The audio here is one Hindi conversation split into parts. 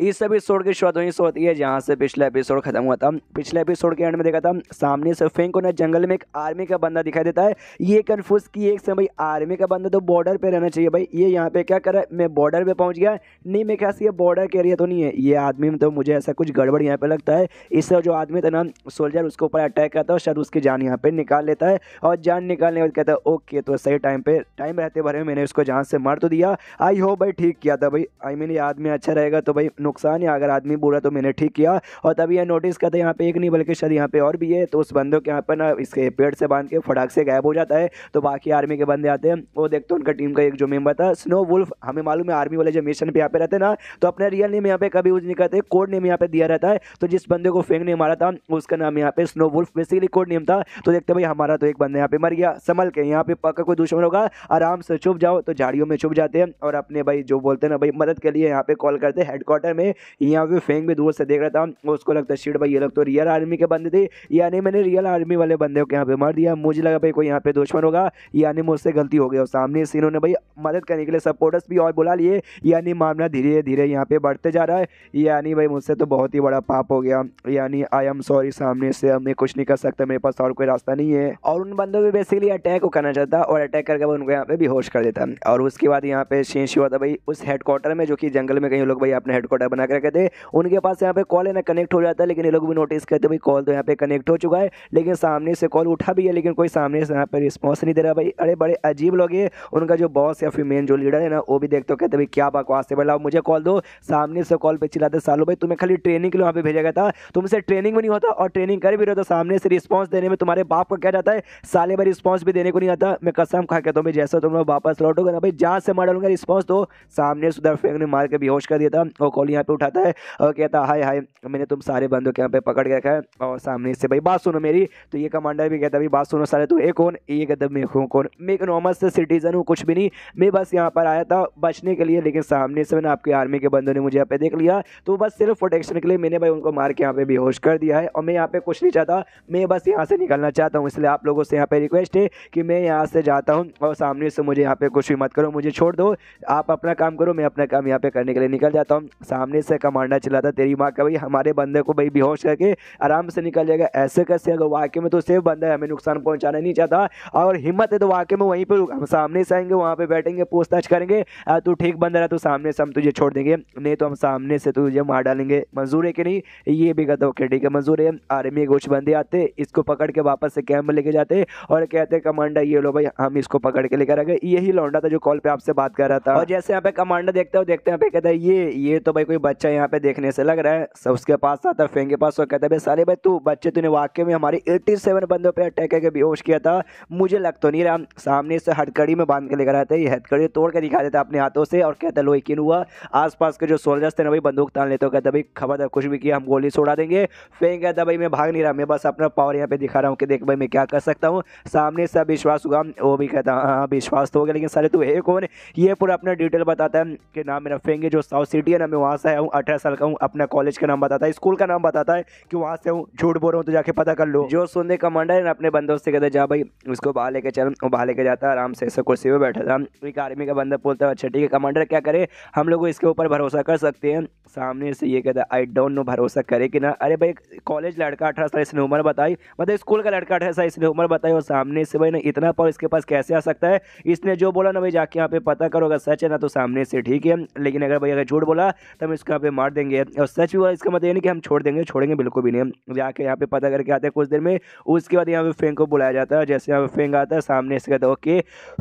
इस एपिसोड की शुरुआत वहीं से होती है जहाँ से पिछला एपिसोड खत्म हुआ था पिछले एपिसोड के एंड में देखा था सामने से फेंको ने जंगल में एक आर्मी का बंदा दिखाई देता है ये कन्फ्यूज की एक समय आर्मी का बंदा तो बॉर्डर पर रहना चाहिए भाई ये यहाँ पे क्या कर रहा है मैं बॉर्डर पर पहुँच गया नहीं मेरे ख्याल से ये बॉर्डर के एरिया तो नहीं है ये आदमी में तो मुझे ऐसा कुछ गड़बड़ यहाँ पे लगता है इससे जो आदमी था ना सोल्जर उसके ऊपर अटैक करता है और शायद उसकी जान यहाँ पे निकाल लेता है और जान निकालने के बाद कहता है ओके तो सही टाइम पर टाइम रहते भरे में मैंने उसको जहाँ से मार तो दिया आई होप भाई ठीक किया था भाई आई मीन ये आदमी अच्छा रहेगा तो भाई नुकसान या अगर आदमी बोला तो मैंने ठीक किया और तभी यह नोटिस करते यहाँ पे एक नहीं बल्कि शायद यहाँ पे और भी है तो उस बंदों के यहाँ पर ना इसके पेड़ से बांध के फटाक से गायब हो जाता है तो बाकी आर्मी के बंदे आते हैं वो देखते हैं उनका टीम का एक जो मेम्बर था स्नो वुल्फ हमें मालूम है आर्मी वाले जो मिशन पर यहाँ पे रहते ना तो अपने रियल नेम यहाँ पे कभी यूज नहीं करते कोड नेम यहाँ पे दिया रहता है तो जिस बंदे को फेंक नहीं मारा था उसका नाम यहाँ पे snow wolf basically code name था तो देखते भाई हमारा तो एक बंदा यहाँ पे मर गया संभल के यहाँ पे पक्का कोई दुश्मन होगा आराम से छुप जाओ तो झाड़ियों में छुप जाते हैं और अपने भाई जो बोलते हैं ना भाई मदद के लिए यहाँ पे कॉल करते हैं हेडक्वार्टर में यहाँ पे फेंक भी दूर से देख रहा था उसको लगता शीट भाई ये लोग तो रियल आर्मी के बंदे थे यानी मैंने रियल आर्मी वाले बंदे को यहाँ पे मार दिया मुझे लगा भाई कोई यहाँ पे दुश्मन होगा यानी मुझसे गलती हो गई और सामने से इन्होंने भाई मदद करने के लिए सपोर्टर्स भी और बुला लिए यानी मामला धीरे धीरे यहाँ पे बढ़ते जा रहा है यानी भाई मुझसे तो बहुत ही बड़ा पाप हो गया यानी आई एम सॉरी सामने से अब मैं कुछ नहीं कर सकता मेरे पास और कोई रास्ता नहीं है और उन बंदों पर बेसिकली अटैक को करना चाहता और अटैक करके उनको यहाँ पे भी होश कर देता और उसके बाद यहाँ पे शेष हुआ था भाई उस हेडक्वार्टर में जो कि जंगल में कहीं लोग भाई अपने हेडक्वार्टर खाता बना के रखे थे उनके पास यहाँ पे कॉल है ना कनेक्ट हो जाता है लेकिन ये लोग भी नोटिस करते भाई कॉल तो यहाँ पे कनेक्ट हो चुका है लेकिन सामने से कॉल उठा भी है लेकिन कोई सामने से यहाँ पर रिस्पॉन्स नहीं दे रहा भाई अरे बड़े अजीब लोग ये उनका जो बॉस या फिर मेन जो लीडर है ना वो भी देखते हो कहते भाई क्या बकवास है बोला मुझे कॉल दो सामने से कॉल पर चिल्लाते सालों भाई तुम्हें खाली ट्रेनिंग के लिए वहाँ पर भेजा गया था तुमसे ट्रेनिंग भी नहीं होता और ट्रेनिंग कर भी रहे हो तो सामने से रिस्पॉन्स देने में तुम्हारे बाप का क्या जाता है साले भाई रिस्पॉन्स भी देने को नहीं आता मैं कसम खा कहता तो, हूँ भाई जैसा तुम लोग वापस लौटोगे ना भाई जहाँ से मार डालूंगा रिस्पॉन्स दो सामने सुधर फेंक ने मार के बेहोश कर दिया था और कॉल यहाँ पे उठाता है और कहता है हाय हाय मैंने तुम सारे बंदों के यहाँ पे पकड़ के रखा है और सामने से भाई बात सुनो मेरी तो ये कमांडर भी कहता है बात सुनो सारे तो एक कौन ये कहता मैं हूँ कौन मैं एक नॉर्मल से सिटीज़न हूँ कुछ भी नहीं मैं बस यहाँ पर आया था बचने के लिए लेकिन सामने से मैंने आपकी आर्मी के बंदों ने मुझे यहाँ पे देख लिया तो बस सिर्फ प्रोटेक्शन के लिए मैंने भाई उनको मार के यहाँ पे बेहोश कर दिया है और मैं यहाँ पे कुछ नहीं चाहता मैं बस यहाँ से निकलना चाहता हूँ इसलिए आप लोगों से यहाँ पे रिक्वेस्ट है कि मैं यहाँ से जाता हूँ और सामने से मुझे यहाँ पे कुछ भी मत करो मुझे छोड़ दो आप अपना काम करो मैं अपना काम यहाँ पे करने के लिए निकल जाता हूँ सामने से कमांडा चला था तेरी माँ का भाई हमारे बंदे को भाई बेहोश करके आराम से निकल जाएगा ऐसे कैसे अगर वाक्य में तो सेफ बंदा है हमें नुकसान पहुँचाना नहीं चाहता और हिम्मत है तो वाक्य में वहीं पर हम सामने से आएंगे वहाँ पर बैठेंगे पूछताछ करेंगे तू ठीक बंदा रहा तो सामने से हम तुझे छोड़ देंगे नहीं तो हम सामने से तुझे मार डालेंगे मंजूर है कि नहीं ये भी कहता ओके ठीक है मंजूर है आर्मी कुछ बंदे आते इसको पकड़ के वापस से कैम्प लेके जाते और कहते कमांडर ये लो भाई हम इसको पकड़ के लेकर आ गए यही लौंडा था जो कॉल पे आपसे बात कर रहा था और जैसे यहाँ पे कमांडर देखते हो देखते हैं पे कहता है ये ये तो भाई भी बच्चा यहाँ पे देखने से लग रहा है सब उसके पास आता फेंग के पास वो कहता है साले भाई तू बच्चे तूने वाक्य में हमारी 87 बंदों पर अटैक करके बेहोश किया था मुझे लग तो नहीं रहा सामने से हथकड़ी में बांध के लेकर आते ये हथकड़ी तोड़ के दिखा देता अपने हाथों से और कहता लो यकीन हुआ आसपास के जो सोल्जर्स थे ना भाई बंदूक तान लेते हो कहता भाई खबर खबरदार तो कुछ भी किया हम गोली छोड़ा देंगे फेंग कहता भाई मैं भाग नहीं रहा मैं बस अपना पावर यहाँ पे दिखा रहा हूँ कि देख भाई मैं क्या कर सकता हूँ सामने से विश्वास हुआ वो भी कहता हाँ, हाँ विश्वास तो हो गया लेकिन सारे तू है कौन ये पूरा अपना डिटेल बताता है कि नाम मेरा फेंगे जो साउथ सिटी है ना मैं वहाँ से आया हूँ अठारह साल का हूँ अपना कॉलेज का नाम बताता है स्कूल का नाम बताता है कि वहाँ से हूँ झूठ बोल रहा हूँ तो जाके पता कर लो जो सुनने का मंडल है अपने बंदों से कहते जा भाई उसको बाहर लेके चल वो बाहर लेके जाता है आराम से ऐसे कुर्सी पर बैठा था एक आर्मी का बंदा बोलता है अच्छा ठीक है कमांडर क्या करे हम लोग इसके ऊपर भरोसा कर सकते हैं सामने से ये कहता है आई डोंट नो भरोसा करे कि ना अरे भाई कॉलेज लड़का अठारह साल इसने उम्र बताई मतलब स्कूल का लड़का अठारह साल इसने उम्र बताई और सामने से भाई ना इतना पावर इसके पास कैसे आ सकता है इसने जो बोला ना भाई जाके यहाँ पे पता करो अगर सच है ना तो सामने से ठीक है लेकिन अगर भाई अगर झूठ बोला तो हम इसको यहाँ पे मार देंगे और सच भी हुआ इसका मतलब ये नहीं कि हम छोड़ देंगे छोड़ेंगे बिल्कुल भी नहीं हम जाके यहाँ पे पता करके आते हैं कुछ देर में उसके बाद यहाँ पे फेंग को बुलाया जाता है जैसे यहाँ पे फेंग आता है सामने से कहता है ओके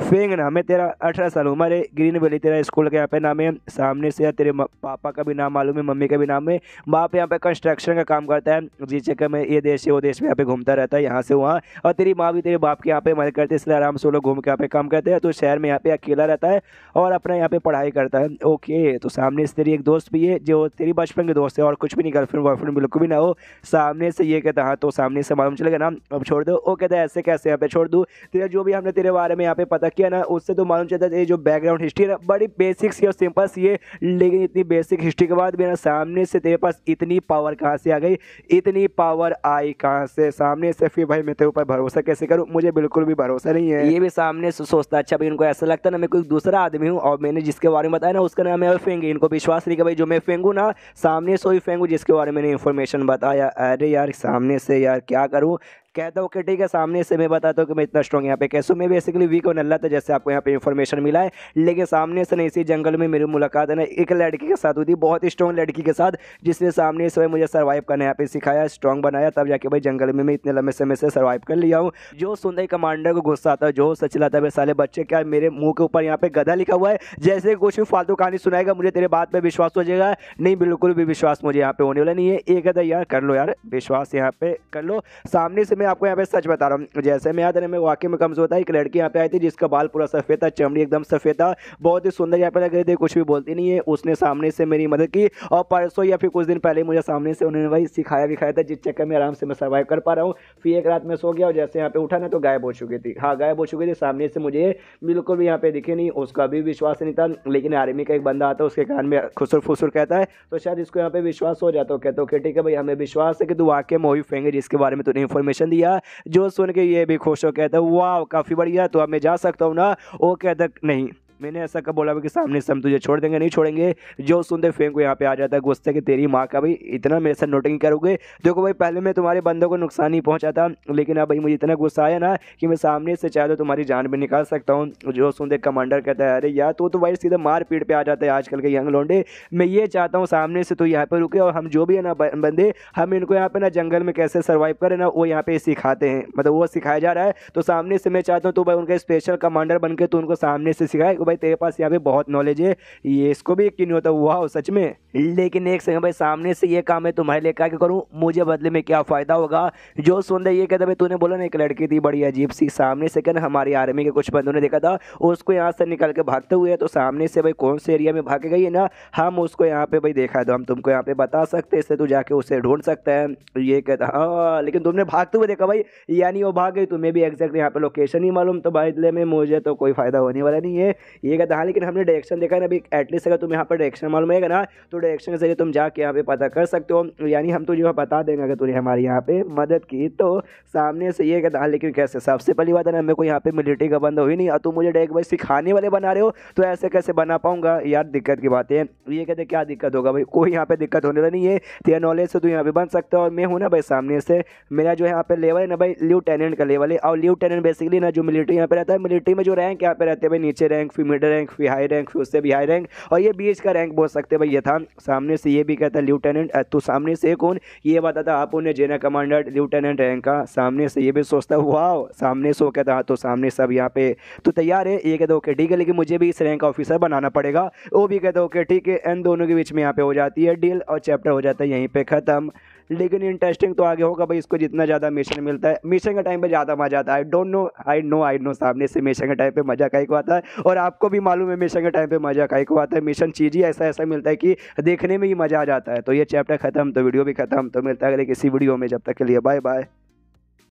फेंग ना मैं तेरा अठारह साल उम्र है ग्रीन वैली तेरा स्कूल का यहाँ पे नाम है सामने से तेरे पापा का भी नाम मालूम है मम्मी का भी नाम है बाप यहाँ पे कंस्ट्रक्शन का काम करता है जिस चक्कर में ये देश से वो देश में यहाँ पे घूमता रहता है यहाँ से वहाँ और तेरी माँ भी तेरे बाप के यहाँ पे मदद करते हैं इसलिए आराम से लोग घूम के यहाँ पे काम करते हैं तो शहर में यहाँ पे अकेला रहता है और अपना यहाँ पे पढ़ाई करता है ओके तो सामने से तेरी एक दोस्त भी है जो तेरी बचपन के दोस्त है और कुछ भी नहीं गर्लफ्रेंड बॉयफ्रेंड बिल्कुल भी ना हो सामने से ये कहता हाँ तो सामने से मालूम चलेगा ना अब छोड़ दो वो कहता है ऐसे कैसे यहाँ पे छोड़ दूँ तेरा जो भी हमने तेरे बारे में यहाँ पे पता किया ना उससे तो मालूम चलता है जो बैकग्राउंड हिस्ट्री है ना बड़ी बेसिक सी और सिंपल सी है लेकिन इतनी बेसिक हिस्ट्री के बाद भी ना सामने से तेरे पास इतनी पावर कहाँ से आ गई इतनी पावर आई कहाँ से सामने से फिर भाई मैं तेरे ऊपर भरोसा कैसे करूँ मुझे बिल्कुल भी भरोसा नहीं है ये भी सामने से सोचता अच्छा भाई उनको ऐसा लगता है ना मैं कोई दूसरा आदमी हूँ और मैंने जिसके बारे में बताया ना उसका नाम है फिंग इनको विश्वास नहीं कि भाई जो मैं फेंगू ना सामने से ही फेंगू जिसके बारे में इन्फॉर्मेशन बताया अरे यार सामने से यार क्या करूँ कहता हूँ कि ठीक है सामने से मैं बताता हूँ कि मैं इतना स्ट्रॉग यहाँ पे कैसे मैं बेसिकली वीक और नल्ला था जैसे आपको यहाँ पे इन्फॉर्मेशन मिला है लेकिन सामने से नहीं इसी जंगल में मेरी मुलाकात है ना एक लड़की के साथ हुई थी बहुत ही स्ट्रॉन्ग लड़की के साथ जिसने सामने से मुझे सर्वाइव करना यहाँ पे सिखाया स्ट्रॉन्ग बनाया तब जाके भाई जंगल में मैं इतने लंबे समय से सर्वाइव कर लिया हूँ जो सुंदर कमांडर को गुस्सा आता है जो सच है साले बच्चे क्या मेरे मुँह के ऊपर यहाँ पे गधा लिखा हुआ है जैसे कुछ भी फालतू कहानी सुनाएगा मुझे तेरे बात पर विश्वास हो जाएगा नहीं बिल्कुल भी विश्वास मुझे यहाँ पे होने वाला नहीं है एक गधा यार कर लो यार विश्वास यहाँ पे कर लो सामने से मैं आपको यहाँ पे सच बता रहा हूँ जैसे मैं याद रहा वाकई में कमजोर था एक लड़की यहाँ पे आई थी जिसका बाल पूरा सफ़ेद था चमड़ी एकदम सफ़ेद था बहुत ही सुंदर यहाँ पे लग रही थी कुछ भी बोलती नहीं है उसने सामने से मेरी मदद की और परसों या फिर कुछ दिन पहले मुझे सामने से उन्होंने वही सिखाया विखाया था जिस चक्कर में आराम से मैं सर्वाइव कर पा रहा हूँ फिर एक रात में सो गया और जैसे यहाँ पे उठा ना तो गायब हो चुकी थी हाँ गायब हो चुकी थी सामने से मुझे बिल्कुल भी यहाँ पे दिखे नहीं उसका भी विश्वास नहीं था लेकिन आर्मी का एक बंदा आता है उसके कान में खुसुर फुसुर कहता है तो शायद इसको यहाँ पे विश्वास हो जाता हो कहते हो कि ठीक है भाई हमें विश्वास है कि तू वाक्य में वही फेंगे जिसके बारे में तुमने इन्फॉर्मेशन दिया जो सुन के ये भी खुश हो कहते वाह काफ़ी बढ़िया तो अब मैं जा सकता हूँ ना वो कहते नहीं मैंने ऐसा कब बोला कि सामने से हम तुझे छोड़ देंगे नहीं छोड़ेंगे जो सुनते फेम को यहाँ पे आ जाता है गुस्से कि तेरी माँ का भाई इतना मेरे साथ नोटिंग करोगे देखो भाई पहले मैं तुम्हारे बंदों को नुकसान नहीं था लेकिन अब भाई मुझे इतना गुस्सा आया ना कि मैं सामने से चाहे तो तुम्हारी जान भी निकाल सकता हूँ जो सुनते कमांडर कहता है अरे यार तो भाई सीधा मार पीट पर आ जाता है आजकल के यंग लोंडे मैं ये चाहता हूँ सामने से तो यहाँ पर रुके और हम जो भी है ना बंदे हम इनको यहाँ पर ना जंगल में कैसे सर्वाइव करें ना वो यहाँ पे सिखाते हैं मतलब वो सिखाया जा रहा है तो सामने से मैं चाहता हूँ तो भाई उनका स्पेशल कमांडर बन के तो उनको सामने से सिखाए भाई तेरे पास यहाँ पे बहुत नॉलेज है ये इसको भी यकीन होता हुआ सच में लेकिन एक समय भाई सामने से ये काम है तुम्हारे लिए क्या करूँ मुझे बदले में क्या फ़ायदा होगा जो सुन रहे ये कहता भाई तूने बोला ना एक लड़की थी बड़ी अजीब सी सामने से कहना हमारी आर्मी के कुछ बंदों ने देखा था उसको यहाँ से निकल के भागते हुए तो सामने से भाई कौन से एरिया में भाग गई है ना हम उसको यहाँ पे भाई देखा तो हम तुमको यहाँ पे बता सकते इससे तू जाके उसे ढूंढ सकता है ये कहता हाँ लेकिन तुमने भागते हुए देखा भाई यानी वो भाग गई तुम्हें भी एग्जैक्ट यहाँ पर लोकेशन ही मालूम तो बदले में मुझे तो कोई फ़ायदा होने वाला नहीं है ये कहता हाँ लेकिन हमने डायरेक्शन देखा ना अभी एटलीस्ट अगर तुम यहाँ पर डायरेक्शन मालूम है ना तो डायरेक्शन के जरिए तुम जाके यहाँ पे पता कर सकते हो यानी हम तो जो है बता देंगे अगर तुमने हमारे यहाँ पे मदद की तो सामने से ये कहता लेकिन कैसे सबसे पहली बात है ना मेरे को यहाँ पे मिलिट्री का बंद हुई नहीं और तुम मुझे डायरेक्ट भाई सिखाने वाले बना रहे हो तो ऐसे कैसे बना पाऊंगा यार दिक्कत की बात है ये कहते क्या दिक्कत होगा भाई कोई यहाँ पे दिक्कत होने वाला नहीं है तेरा नॉलेज से तू यहाँ पर बन सकता है और मैं हूँ ना भाई सामने से मेरा जो यहाँ पे लेवल है ना भाई ल्यूटेनेंट का लेवल है और ल्यूटेनेंट बेसिकली ना जो मिलिट्री यहाँ पे रहता है मिलिट्री में जो रैंक यहाँ पे रहते हैं भाई नीचे रैंक फिर मिडिल रैंक फिर हाई रैंक फिर उससे भी हाई रैंक और ये बीच का रैंक बोल सकते हैं भाई ये था सामने से ये भी कहता है लेफ्टिनेंट तो सामने से कौन ये बताता आप उन्हें जेना कमांडर लेफ्टिनेंट रैंक का सामने से ये भी सोचता है वाह सामने से वो कहता हाँ तो सामने सब यहाँ पे तो तैयार है ये कहता ओके ठीक है लेकिन मुझे भी इस रैंक का ऑफिसर बनाना पड़ेगा वो भी कहता ओके ठीक है इन दोनों के बीच में यहाँ पे हो जाती है डील और चैप्टर हो जाता है यहीं पर ख़त्म लेकिन इंटरेस्टिंग तो आगे होगा भाई इसको जितना ज़्यादा मिशन मिलता है मिशन के टाइम पर ज़्यादा मज़ा आता है I don't know I know I know सामने से मिशन के टाइम पर मज़ा काई को आता है और आपको भी मालूम है मिशन के टाइम पर मज़ा काई को आता है मिशन चीज़ ही ऐसा ऐसा मिलता है कि देखने में ही मज़ा आ जाता है तो ये चैप्टर खत्म तो वीडियो भी खत्म तो मिलता है अगले किसी वीडियो में जब तक के लिए बाय बाय